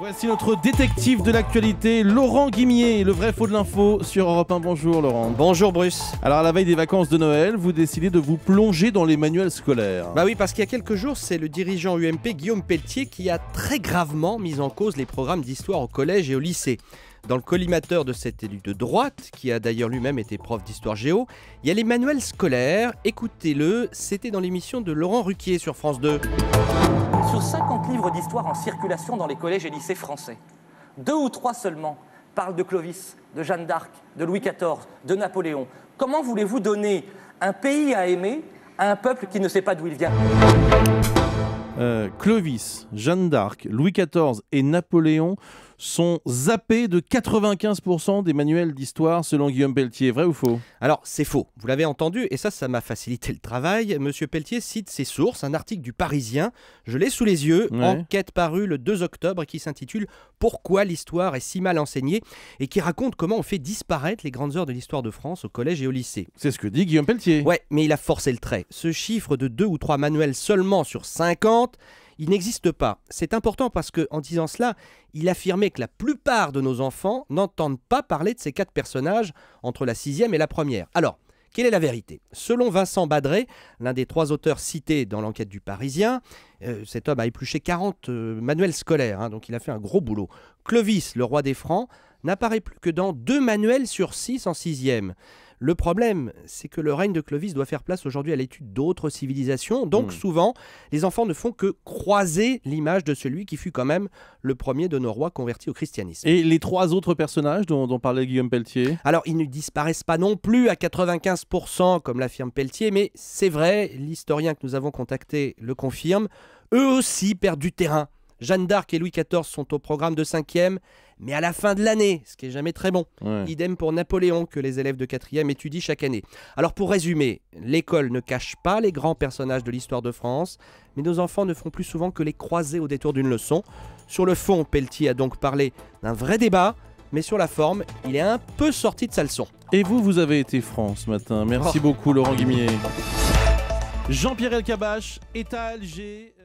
Voici notre détective de l'actualité, Laurent Guimier, le vrai faux de l'info sur Europe 1. Bonjour Laurent. Bonjour Bruce. Alors à la veille des vacances de Noël, vous décidez de vous plonger dans les manuels scolaires. Bah oui, parce qu'il y a quelques jours, c'est le dirigeant UMP Guillaume Pelletier qui a très gravement mis en cause les programmes d'histoire au collège et au lycée. Dans le collimateur de cet élu de droite, qui a d'ailleurs lui-même été prof d'histoire géo, il y a les manuels scolaires. Écoutez-le, c'était dans l'émission de Laurent Ruquier sur France 2. Sur 5 d'histoire en circulation dans les collèges et lycées français. Deux ou trois seulement parlent de Clovis, de Jeanne d'Arc, de Louis XIV, de Napoléon. Comment voulez-vous donner un pays à aimer à un peuple qui ne sait pas d'où il vient euh, Clovis, Jeanne d'Arc, Louis XIV et Napoléon sont zappés de 95% des manuels d'histoire selon Guillaume Pelletier. Vrai ou faux Alors c'est faux, vous l'avez entendu et ça ça m'a facilité le travail. Monsieur Pelletier cite ses sources, un article du Parisien, je l'ai sous les yeux, enquête parue le 2 octobre qui s'intitule Pourquoi l'histoire est si mal enseignée et qui raconte comment on fait disparaître les grandes heures de l'histoire de France au collège et au lycée. C'est ce que dit Guillaume Pelletier. Ouais, mais il a forcé le trait. Ce chiffre de 2 ou 3 manuels seulement sur 50 il n'existe pas. C'est important parce qu'en disant cela, il affirmait que la plupart de nos enfants n'entendent pas parler de ces quatre personnages entre la sixième et la première. Alors, quelle est la vérité Selon Vincent Badré, l'un des trois auteurs cités dans l'enquête du Parisien, euh, cet homme a épluché 40 euh, manuels scolaires, hein, donc il a fait un gros boulot. Clovis, le roi des Francs, n'apparaît plus que dans deux manuels sur six en sixième. Le problème, c'est que le règne de Clovis doit faire place aujourd'hui à l'étude d'autres civilisations, donc hmm. souvent, les enfants ne font que croiser l'image de celui qui fut quand même le premier de nos rois convertis au christianisme. Et les trois autres personnages dont, dont parlait Guillaume Pelletier Alors, ils ne disparaissent pas non plus à 95%, comme l'affirme Pelletier, mais c'est vrai, l'historien que nous avons contacté le confirme, eux aussi perdent du terrain Jeanne d'Arc et Louis XIV sont au programme de 5e, mais à la fin de l'année, ce qui est jamais très bon. Idem pour Napoléon que les élèves de 4e étudient chaque année. Alors pour résumer, l'école ne cache pas les grands personnages de l'histoire de France, mais nos enfants ne font plus souvent que les croiser au détour d'une leçon. Sur le fond, Pelletier a donc parlé d'un vrai débat, mais sur la forme, il est un peu sorti de sa leçon. Et vous, vous avez été franc ce matin. Merci oh. beaucoup Laurent Guimier. Jean-Pierre Elkabach est à Alger.